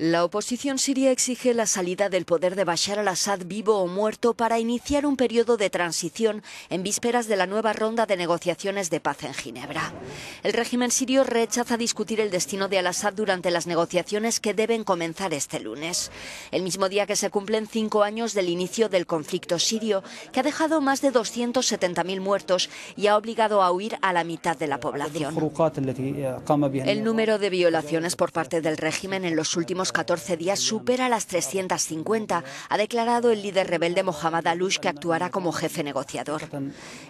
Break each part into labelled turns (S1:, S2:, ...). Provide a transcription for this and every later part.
S1: La oposición siria exige la salida del poder de Bashar al-Assad vivo o muerto para iniciar un periodo de transición en vísperas de la nueva ronda de negociaciones de paz en Ginebra. El régimen sirio rechaza discutir el destino de al-Assad durante las negociaciones que deben comenzar este lunes, el mismo día que se cumplen cinco años del inicio del conflicto sirio, que ha dejado más de 270.000 muertos y ha obligado a huir a la mitad de la población. El número de violaciones por parte del régimen en los últimos 14 días supera las 350, ha declarado el líder rebelde Mohamed Alush, que actuará como jefe negociador.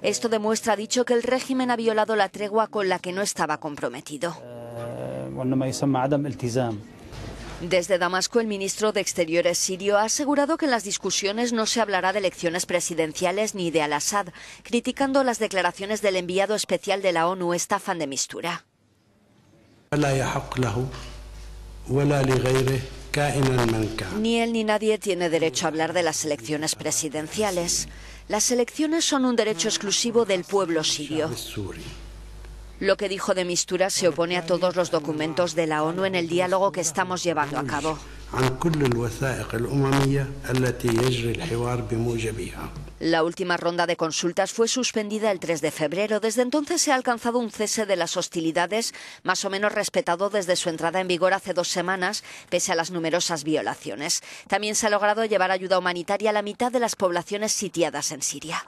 S1: Esto demuestra, dicho, que el régimen ha violado la tregua con la que no estaba comprometido. Desde Damasco, el ministro de Exteriores sirio ha asegurado que en las discusiones no se hablará de elecciones presidenciales ni de al-Assad, criticando las declaraciones del enviado especial de la ONU, Staffan de Mistura. Ni él ni nadie tiene derecho a hablar de las elecciones presidenciales. Las elecciones son un derecho exclusivo del pueblo sirio. Lo que dijo de Mistura se opone a todos los documentos de la ONU en el diálogo que estamos llevando a cabo. La última ronda de consultas fue suspendida el 3 de febrero. Desde entonces se ha alcanzado un cese de las hostilidades, más o menos respetado desde su entrada en vigor hace dos semanas, pese a las numerosas violaciones. También se ha logrado llevar ayuda humanitaria a la mitad de las poblaciones sitiadas en Siria.